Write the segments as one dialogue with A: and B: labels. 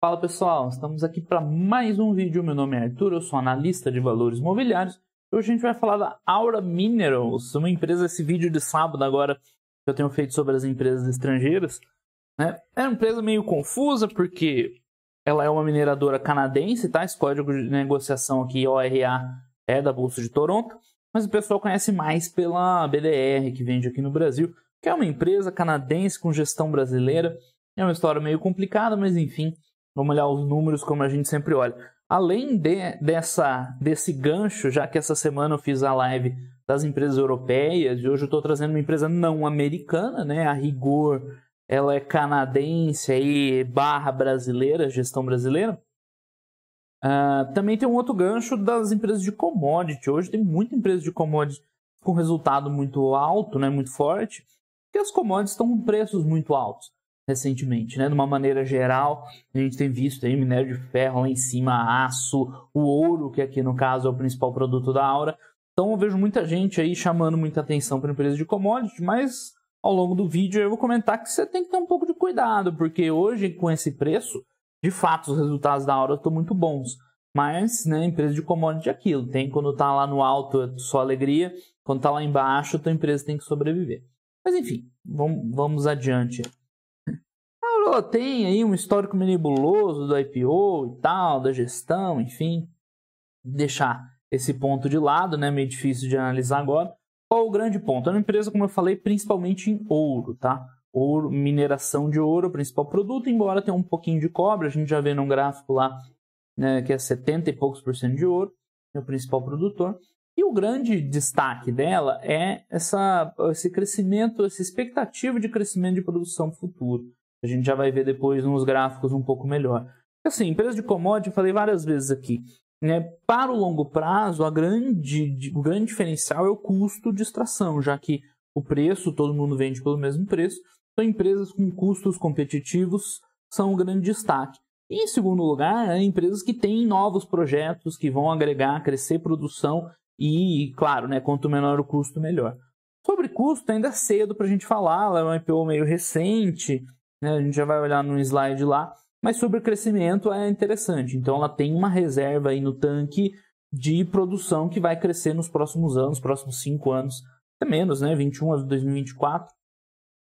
A: Fala pessoal, estamos aqui para mais um vídeo. Meu nome é Arthur, eu sou analista de valores imobiliários. Hoje a gente vai falar da Aura Minerals, uma empresa. Esse vídeo de sábado agora que eu tenho feito sobre as empresas estrangeiras, né? É uma empresa meio confusa porque ela é uma mineradora canadense, tá? Esse código de negociação aqui ORA é da bolsa de Toronto, mas o pessoal conhece mais pela BDR que vende aqui no Brasil, que é uma empresa canadense com gestão brasileira. É uma história meio complicada, mas enfim. Vamos olhar os números como a gente sempre olha. Além de, dessa, desse gancho, já que essa semana eu fiz a live das empresas europeias, e hoje eu estou trazendo uma empresa não americana, né? A rigor, ela é canadense aí, barra brasileira, gestão brasileira. Uh, também tem um outro gancho das empresas de commodity. Hoje tem muita empresa de commodity com resultado muito alto, né, muito forte, porque as commodities estão com preços muito altos recentemente, né? De uma maneira geral, a gente tem visto aí minério de ferro lá em cima, aço, o ouro, que aqui no caso é o principal produto da Aura. Então eu vejo muita gente aí chamando muita atenção para empresas de commodity, mas ao longo do vídeo eu vou comentar que você tem que ter um pouco de cuidado, porque hoje com esse preço, de fato os resultados da Aura estão muito bons. Mas, né, empresa de commodity é aquilo. Tem quando tá lá no alto é só alegria, quando tá lá embaixo, tua empresa tem que sobreviver. Mas enfim, vamos, vamos adiante ela tem aí um histórico nebuloso do IPO e tal, da gestão, enfim, deixar esse ponto de lado, né? Meio difícil de analisar agora. Qual o grande ponto? É uma empresa, como eu falei, principalmente em ouro, tá? Ouro, mineração de ouro, o principal produto, embora tenha um pouquinho de cobre, a gente já vê num gráfico lá né, que é 70 e poucos por cento de ouro, é o principal produtor. E o grande destaque dela é essa, esse crescimento, essa expectativa de crescimento de produção futuro. A gente já vai ver depois uns gráficos um pouco melhor. Assim, empresa de commodity, eu falei várias vezes aqui, né? Para o longo prazo, a grande, o grande diferencial é o custo de extração, já que o preço, todo mundo vende pelo mesmo preço. Então, empresas com custos competitivos são um grande destaque. E, em segundo lugar, é empresas que têm novos projetos que vão agregar, crescer produção e, claro, né, quanto menor o custo, melhor. Sobre custo, ainda é cedo para a gente falar, ela é um IPO meio recente, né, a gente já vai olhar num slide lá, mas sobre crescimento é interessante. Então ela tem uma reserva aí no tanque de produção que vai crescer nos próximos anos, próximos cinco anos, até menos, né, 21 a 2024,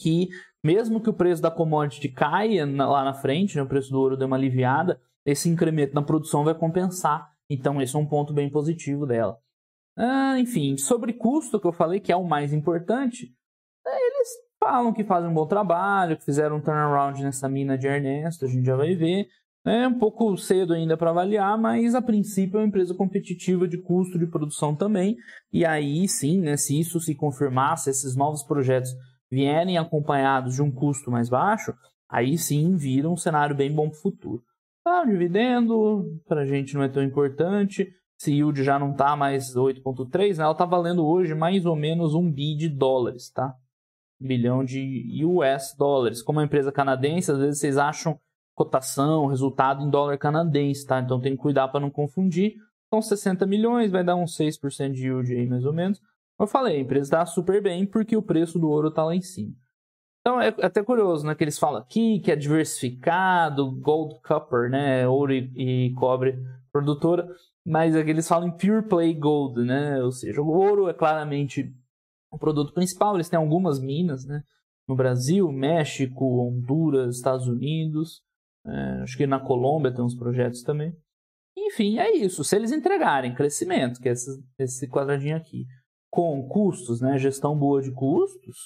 A: que mesmo que o preço da commodity caia lá na frente, né, o preço do ouro dê uma aliviada, esse incremento na produção vai compensar. Então esse é um ponto bem positivo dela. Ah, enfim, sobre custo que eu falei que é o mais importante, falam que fazem um bom trabalho, que fizeram um turnaround nessa mina de Ernesto, a gente já vai ver. É um pouco cedo ainda para avaliar, mas a princípio é uma empresa competitiva de custo de produção também. E aí sim, né, se isso se confirmar, se esses novos projetos vierem acompanhados de um custo mais baixo, aí sim vira um cenário bem bom para o futuro. Tá, dividendo, para a gente não é tão importante. Se yield já não está mais 8,3, né, ela está valendo hoje mais ou menos um bi de dólares, tá? bilhão de US dólares. Como é uma empresa canadense, às vezes vocês acham cotação, resultado em dólar canadense, tá? Então tem que cuidar para não confundir. Então 60 milhões vai dar uns 6% de yield aí, mais ou menos. Eu falei, a empresa está super bem porque o preço do ouro está lá em cima. Então é até curioso, né? Que eles falam aqui que é diversificado, gold, copper, né? Ouro e, e cobre produtora. Mas aqui é eles falam em pure play gold, né? Ou seja, o ouro é claramente o produto principal. Eles têm algumas minas, né? No Brasil, México, Honduras, Estados Unidos. É, acho que na Colômbia tem uns projetos também. Enfim, é isso. Se eles entregarem crescimento, que é esse, esse quadradinho aqui, com custos, né? Gestão boa de custos,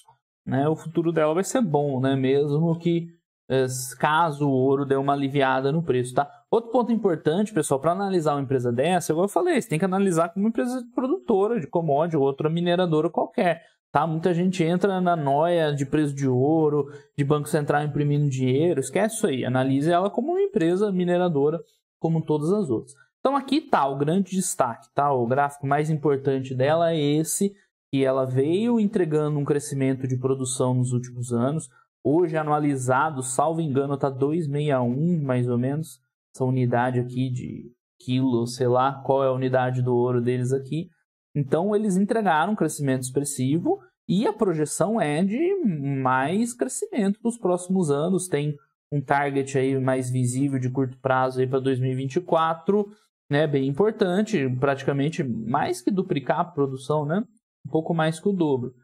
A: né? O futuro dela vai ser bom, né? Mesmo que é, caso o ouro dê uma aliviada no preço, tá? Outro ponto importante, pessoal, para analisar uma empresa dessa, igual eu falei, você tem que analisar como uma empresa produtora de commodity ou outra mineradora qualquer. Tá? Muita gente entra na noia de preço de ouro, de Banco Central imprimindo dinheiro, esquece isso aí. Analise ela como uma empresa mineradora, como todas as outras. Então aqui tá o grande destaque, tá? O gráfico mais importante dela é esse, que ela veio entregando um crescimento de produção nos últimos anos. Hoje anualizado, salvo engano, está 261 mais ou menos essa unidade aqui de quilo, sei lá qual é a unidade do ouro deles aqui. Então eles entregaram um crescimento expressivo e a projeção é de mais crescimento nos próximos anos. Tem um target aí mais visível de curto prazo aí para 2024, né, bem importante, praticamente mais que duplicar a produção, né? Um pouco mais que o dobro.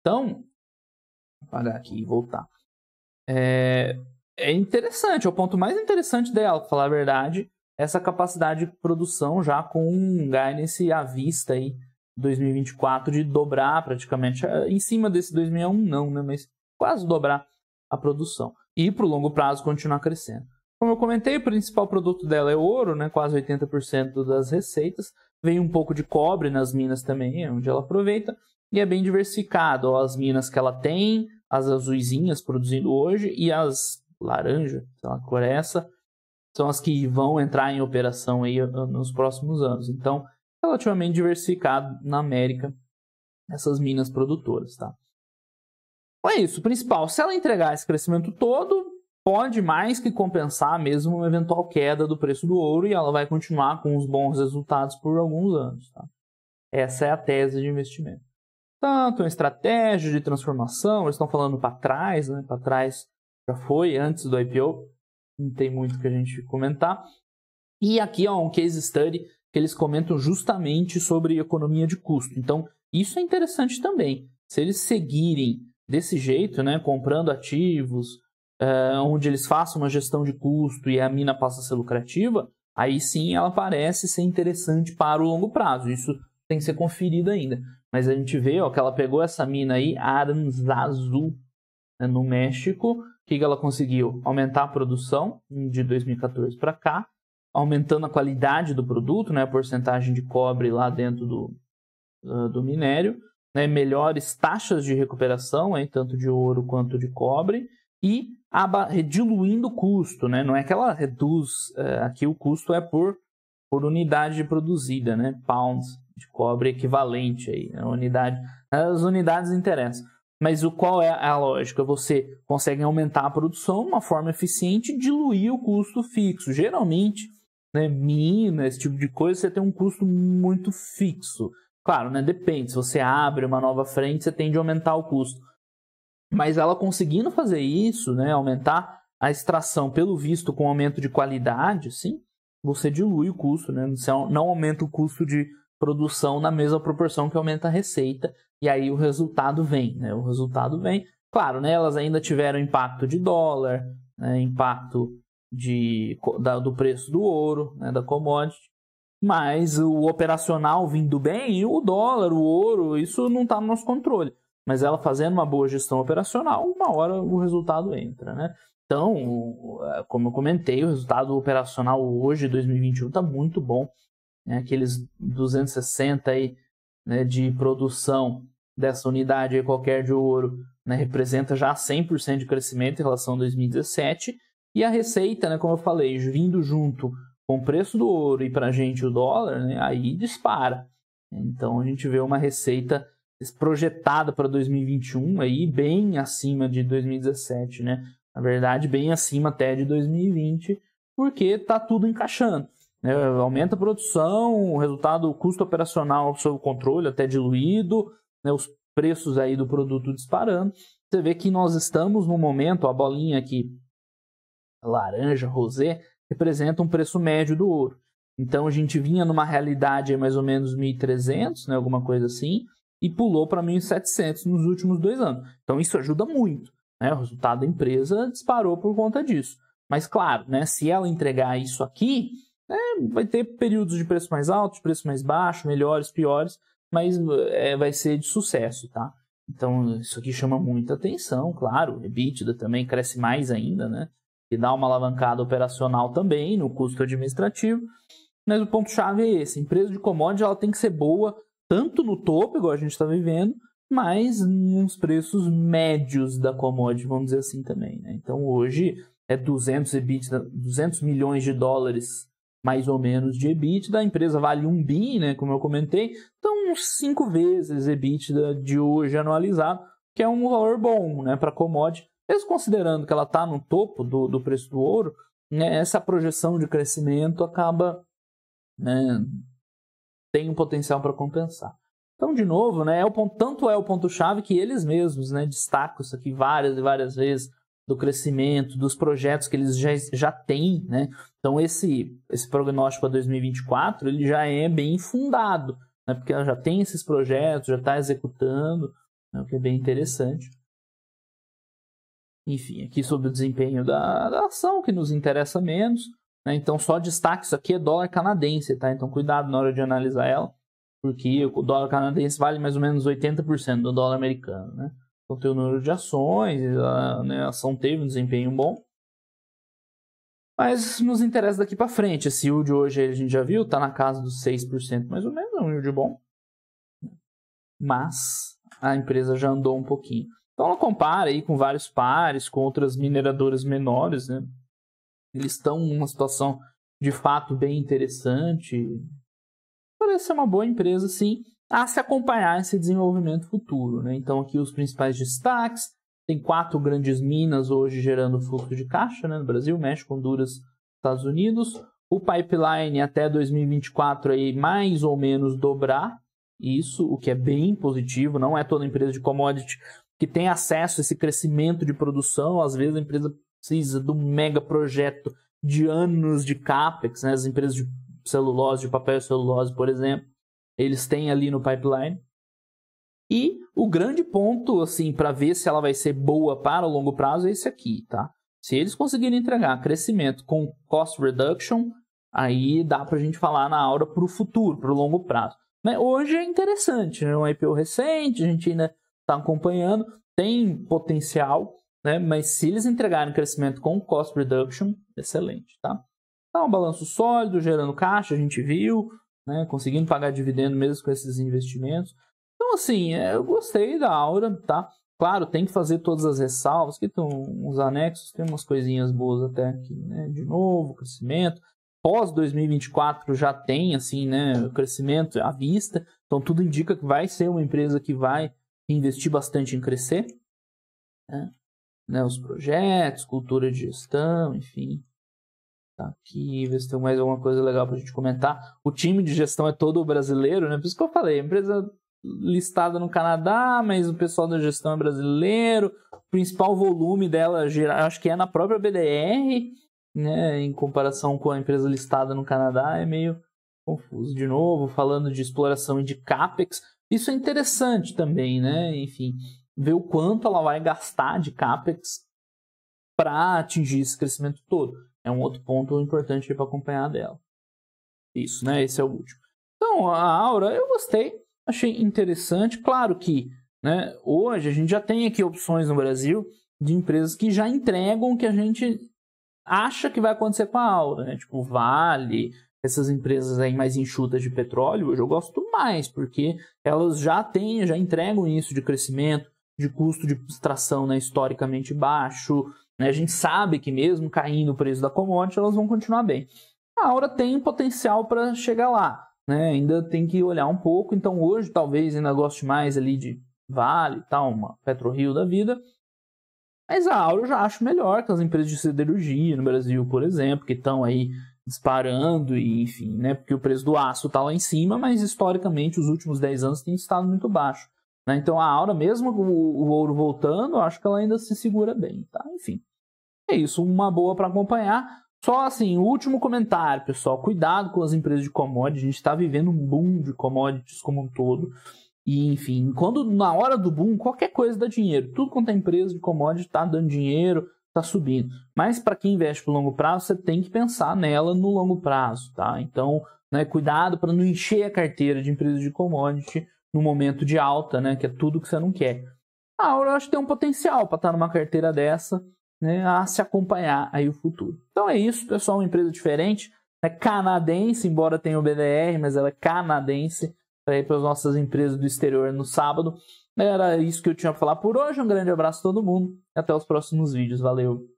A: Então, vou apagar aqui e voltar. É, é interessante, é o ponto mais interessante dela, pra falar a verdade, essa capacidade de produção já com um guidance à vista aí, 2024, de dobrar praticamente, eh, em cima desse 2001 não, né, mas quase dobrar a produção. E para o longo prazo continuar crescendo. Como eu comentei, o principal produto dela é ouro, né, quase 80% das receitas. Vem um pouco de cobre nas minas também, é onde ela aproveita. E é bem diversificado, as minas que ela tem, as azuizinhas produzindo hoje e as laranja, então a cor é essa, são as que vão entrar em operação aí ah, nos próximos anos. Então, relativamente diversificado na América essas minas produtoras, tá? Então é isso, o principal, se ela entregar esse crescimento todo, pode mais que compensar mesmo uma eventual queda do preço do ouro e ela vai continuar com os bons resultados por alguns anos. Tá? Essa é a tese de investimento. Tanto uma estratégia de transformação, eles estão falando para trás, né? para trás já foi antes do IPO, não tem muito que a gente comentar. E aqui ó, um case study que eles comentam justamente sobre economia de custo. Então, isso é interessante também. Se eles seguirem desse jeito, né, comprando ativos, é, onde eles façam uma gestão de custo e a mina passa a ser lucrativa, aí sim ela parece ser interessante para o longo prazo. Isso tem que ser conferido ainda. Mas a gente vê ó, que ela pegou essa mina aí, Aranzazu, né, no México, que, que ela conseguiu? Aumentar a produção hum, de 2014 para cá, aumentando a qualidade do produto, né, a porcentagem de cobre lá dentro do, ah, do minério, né, melhores taxas de recuperação, hein, tanto de ouro quanto de cobre, e diluindo o custo. Né, não é que ela reduz, eh, aqui o custo é por, por unidade produzida, né, pounds de cobre equivalente, aí, a né, unidade, as unidades interessam. Mas o qual é a lógica? Você consegue aumentar a produção de uma forma eficiente e diluir o custo fixo. Geralmente, né, mina, esse tipo de coisa, você tem um custo muito fixo. Claro, né, depende. Se você abre uma nova frente, você tende a aumentar o custo. Mas ela conseguindo fazer isso, né, aumentar a extração pelo visto com aumento de qualidade, sim, você dilui o custo, né? Você não aumenta o custo de produção na mesma proporção que aumenta a receita, e aí o resultado vem, né? O resultado vem. Claro, né, elas ainda tiveram impacto de dólar, né, impacto de, da, do preço do ouro, né, da commodity, mas o operacional vindo bem, o dólar, o ouro, isso não está no nosso controle. Mas ela fazendo uma boa gestão operacional, uma hora o resultado entra, né? Então, é, como eu comentei, o resultado operacional hoje, 2021, está muito bom né, aqueles 260 aí, né, de produção dessa unidade aí qualquer de ouro, né, representa já 100% de crescimento em relação a 2017. E a receita, né, como eu falei, vindo junto com o preço do ouro e para a gente o dólar, né, aí dispara. Então a gente vê uma receita projetada para 2021 aí bem acima de 2017, né? Na verdade, bem acima até de 2020, porque tá tudo encaixando. É, aumenta a produção, o resultado, o custo operacional sob controle, até diluído, né, os preços aí do produto disparando. Você vê que nós estamos no momento, a bolinha aqui, laranja, rosé, representa um preço médio do ouro. Então a gente vinha numa realidade mais ou menos 1.300, né, alguma coisa assim, e pulou para 1.700 nos últimos dois anos. Então isso ajuda muito. Né? O resultado da empresa disparou por conta disso. Mas claro, né, se ela entregar isso aqui, é, vai ter períodos de preço mais alto, de preço mais baixo, melhores, piores, mas é, vai ser de sucesso, tá? Então, isso aqui chama muita atenção, claro. O EBITDA também cresce mais ainda, né? E dá uma alavancada operacional também no custo administrativo. Mas o ponto-chave é esse: empresa de commodity ela tem que ser boa tanto no topo, igual a gente está vivendo, mas nos preços médios da commodity, vamos dizer assim também. Né? Então, hoje é 200, EBITDA, 200 milhões de dólares mais ou menos de EBITDA, a empresa vale um bi, né, como eu comentei, então uns 5 vezes EBITDA de hoje anualizado, que é um valor bom né, para a commodity, mesmo considerando que ela está no topo do, do preço do ouro, né, essa projeção de crescimento acaba né, tem um potencial para compensar. Então, de novo, né, é o ponto, tanto é o ponto-chave que eles mesmos né, destacam isso aqui várias e várias vezes do crescimento, dos projetos que eles já, já têm, né? Então esse, esse prognóstico para 2024 ele já é bem fundado, né? Porque ela já tem esses projetos, já está executando, né? o que é bem interessante. Enfim, aqui sobre o desempenho da, da ação, que nos interessa menos. Né? Então, só destaque, isso aqui é dólar canadense, tá? Então, cuidado na hora de analisar ela, porque o dólar canadense vale mais ou menos 80% do dólar americano, né? no teu número de ações, a, né, a ação teve um desempenho bom. Mas nos interessa daqui para frente. Esse yield hoje a gente já viu, está na casa dos 6% mais ou menos, é um yield bom. Mas a empresa já andou um pouquinho. Então ela compara aí com vários pares, com outras mineradoras menores, né? Eles estão numa situação de fato bem interessante. Parece ser uma boa empresa, sim a se acompanhar esse desenvolvimento futuro. Né? Então, aqui os principais destaques: tem quatro grandes minas hoje gerando fluxo de caixa né? no Brasil, México, Honduras, Estados Unidos. O pipeline até 2024 aí mais ou menos dobrar isso, o que é bem positivo. Não é toda empresa de commodity que tem acesso a esse crescimento de produção. Às vezes a empresa precisa do mega projeto de anos de capex, né? as empresas de celulose, de papel e celulose, por exemplo eles têm ali no pipeline. E o grande ponto, assim, para ver se ela vai ser boa para o longo prazo é esse aqui, tá? Se eles conseguirem entregar crescimento com cost reduction, aí dá para a gente falar na aura para o futuro, para o longo prazo. Mas né, hoje é interessante, né? é né? um IPO recente, a gente ainda está acompanhando, tem potencial, né? mas se eles entregarem crescimento com cost reduction, excelente, tá? Então, um balanço sólido, gerando caixa, a gente viu, né? Conseguindo pagar dividendo mesmo com esses investimentos. Então, assim, é, eu gostei da Aura, tá? Claro, tem que fazer todas as ressalvas, que estão uns anexos, tem umas coisinhas boas até aqui, né? De novo, crescimento. Pós 2024 já tem, assim, né? O crescimento à vista. Então, tudo indica que vai ser uma empresa que vai investir bastante em crescer, né? né? Os projetos, cultura de gestão, enfim. Tá aqui, ver se tem mais alguma coisa legal pra gente comentar. O time de gestão é todo brasileiro, né? Por isso que eu falei, empresa listada no Canadá, mas o pessoal da gestão é brasileiro. O principal volume dela, acho que é na própria BDR, né? Em comparação com a empresa listada no Canadá, é meio confuso. De novo, falando de exploração e de capex, isso é interessante também, né? Enfim, ver o quanto ela vai gastar de capex para atingir esse crescimento todo. É um outro ponto importante para acompanhar dela. Isso, né? Esse é o último. Então, a Aura eu gostei, achei interessante. Claro que né, hoje a gente já tem aqui opções no Brasil de empresas que já entregam o que a gente acha que vai acontecer com a Aura, né? Tipo, Vale, essas empresas aí mais enxutas de petróleo, hoje eu gosto mais, porque elas já têm, já entregam isso de crescimento, de custo de extração né, historicamente baixo, né? A gente sabe que mesmo caindo o preço da commodity, elas vão continuar bem. A Aura tem potencial para chegar lá, né? Ainda tem que olhar um pouco. Então hoje talvez ainda goste mais ali de Vale, tal, uma Rio da vida. Mas a Aura eu já acho melhor que as empresas de siderurgia no Brasil, por exemplo, que estão aí disparando e enfim, né? Porque o preço do aço está lá em cima, mas historicamente os últimos 10 anos tem estado muito baixo. Né? Então a Aura, mesmo com o, o ouro voltando, acho que ela ainda se segura bem, tá? Enfim, é isso, uma boa para acompanhar. Só assim, último comentário, pessoal. Cuidado com as empresas de commodities. A gente está vivendo um boom de commodities como um todo. E, enfim, quando na hora do boom, qualquer coisa dá dinheiro. Tudo quanto é empresa de commodities está dando dinheiro, está subindo. Mas para quem investe para longo prazo, você tem que pensar nela no longo prazo, tá? Então, né, cuidado para não encher a carteira de empresas de commodity no momento de alta, né? Que é tudo que você não quer. A Aura eu acho que tem um potencial para estar tá numa carteira dessa, né? A se acompanhar aí o futuro. Então é isso, pessoal, é uma empresa diferente, né, canadense, embora tenha o BDR, mas ela é canadense para ir para as nossas empresas do exterior no sábado. Era isso que eu tinha para falar por hoje. Um grande abraço a todo mundo. Até os próximos vídeos. Valeu!